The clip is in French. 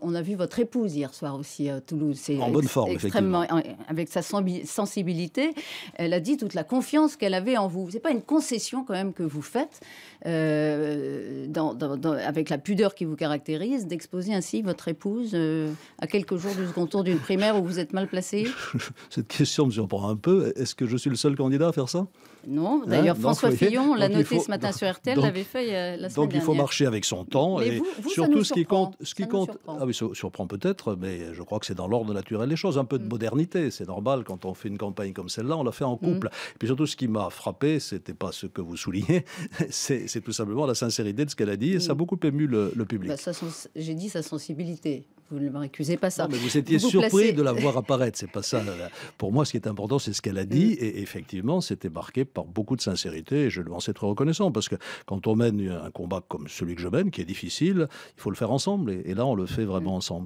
On a vu votre épouse hier soir aussi à euh, Toulouse. En bonne forme, extrêmement, Avec sa sensibilité, elle a dit toute la confiance qu'elle avait en vous. n'est pas une concession quand même que vous faites. Euh, avec la pudeur qui vous caractérise, d'exposer ainsi votre épouse euh, à quelques jours du second tour d'une primaire où vous êtes mal placé Cette question me surprend un peu. Est-ce que je suis le seul candidat à faire ça Non. Hein D'ailleurs, François Fillon l'a noté ce matin sur RTL, l'avait fait euh, la semaine dernière. Donc il faut marcher avec son temps. et surtout, ce qui compte. Ce qui compte ah oui, ça surprend peut-être, mais je crois que c'est dans l'ordre naturel des choses. Un peu de mm. modernité, c'est normal quand on fait une campagne comme celle-là, on l'a fait en couple. Mm. Et puis surtout, ce qui m'a frappé, c'était pas ce que vous soulignez, c'est tout simplement la sincérité de ce qu'elle a dit et ça a mm. beaucoup ému le, public. Bah, j'ai dit sa sensibilité. Vous ne m'accusez pas ça. vous étiez surpris de la voir apparaître. C'est pas ça. Pour moi, ce qui est important, c'est ce qu'elle a dit. Mm. Et effectivement, c'était marqué par beaucoup de sincérité. Et je le en très reconnaissant parce que quand on mène un combat comme celui que je mène, qui est difficile, il faut le faire ensemble. Et, là, on le fait vraiment mm. ensemble.